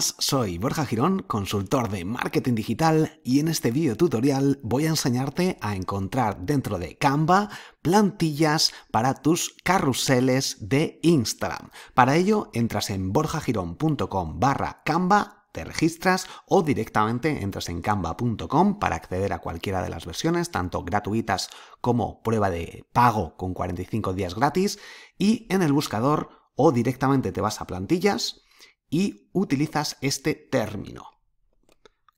soy Borja Girón, consultor de marketing digital y en este video tutorial voy a enseñarte a encontrar dentro de Canva plantillas para tus carruseles de Instagram. Para ello entras en borjagirón.com barra Canva te registras o directamente entras en canva.com para acceder a cualquiera de las versiones, tanto gratuitas como prueba de pago con 45 días gratis y en el buscador o directamente te vas a plantillas y utilizas este término.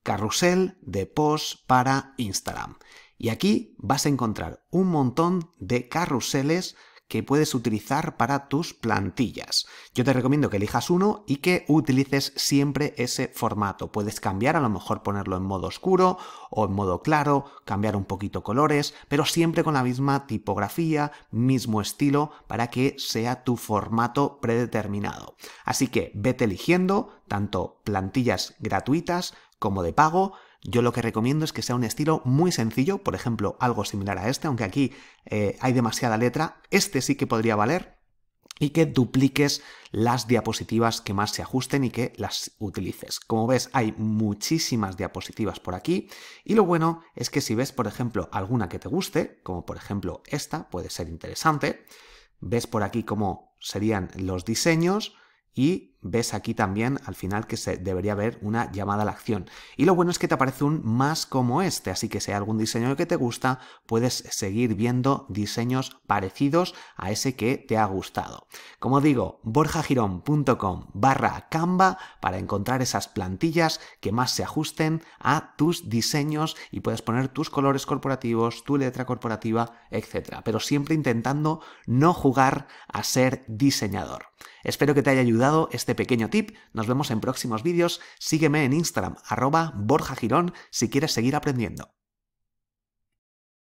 Carrusel de posts para Instagram. Y aquí vas a encontrar un montón de carruseles que puedes utilizar para tus plantillas. Yo te recomiendo que elijas uno y que utilices siempre ese formato. Puedes cambiar, a lo mejor ponerlo en modo oscuro o en modo claro, cambiar un poquito colores, pero siempre con la misma tipografía, mismo estilo, para que sea tu formato predeterminado. Así que vete eligiendo tanto plantillas gratuitas como de pago yo lo que recomiendo es que sea un estilo muy sencillo, por ejemplo, algo similar a este, aunque aquí eh, hay demasiada letra, este sí que podría valer, y que dupliques las diapositivas que más se ajusten y que las utilices. Como ves, hay muchísimas diapositivas por aquí y lo bueno es que si ves, por ejemplo, alguna que te guste, como por ejemplo esta, puede ser interesante, ves por aquí cómo serían los diseños y ves aquí también al final que se debería haber una llamada a la acción. Y lo bueno es que te aparece un más como este, así que si hay algún diseño que te gusta, puedes seguir viendo diseños parecidos a ese que te ha gustado. Como digo, borjagirón.com barra Canva para encontrar esas plantillas que más se ajusten a tus diseños y puedes poner tus colores corporativos, tu letra corporativa, etc. Pero siempre intentando no jugar a ser diseñador. Espero que te haya ayudado este pequeño tip. Nos vemos en próximos vídeos. Sígueme en Instagram, arroba Borja si quieres seguir aprendiendo.